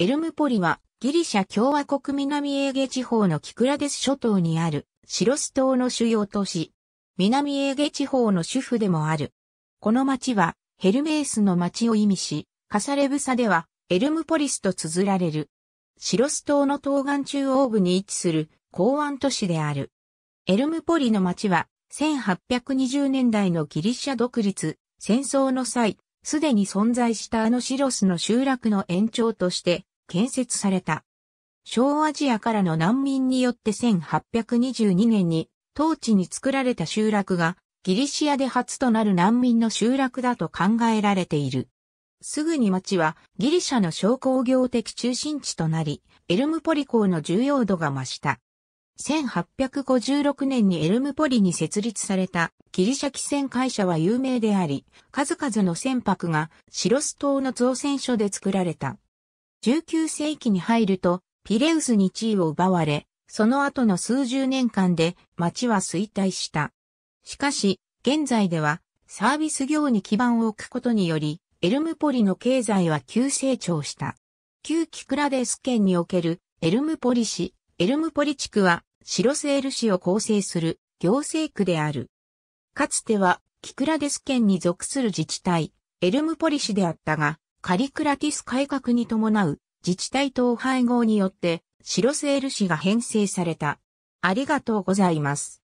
エルムポリはギリシャ共和国南エーゲ地方のキクラデス諸島にあるシロス島の主要都市。南エーゲ地方の主婦でもある。この町はヘルメースの町を意味し、カサレブサではエルムポリスと綴られる。シロス島の東岸中央部に位置する港湾都市である。エルムポリの町は1820年代のギリシャ独立、戦争の際、すでに存在したあのシロスの集落の延長として建設された。小アジアからの難民によって1822年に当地に作られた集落がギリシアで初となる難民の集落だと考えられている。すぐに町はギリシャの商工業的中心地となり、エルムポリ港の重要度が増した。1856年にエルムポリに設立されたギリシャ汽船会社は有名であり、数々の船舶がシロス島の造船所で作られた。19世紀に入ると、ピレウスに地位を奪われ、その後の数十年間で町は衰退した。しかし、現在ではサービス業に基盤を置くことにより、エルムポリの経済は急成長した。旧キクラデス県におけるエルムポリ市、エルムポリ地区はシロセール市を構成する行政区である。かつてはキクラデス県に属する自治体、エルムポリ市であったが、カリクラティス改革に伴う自治体統廃合によって、シロセール市が編成された。ありがとうございます。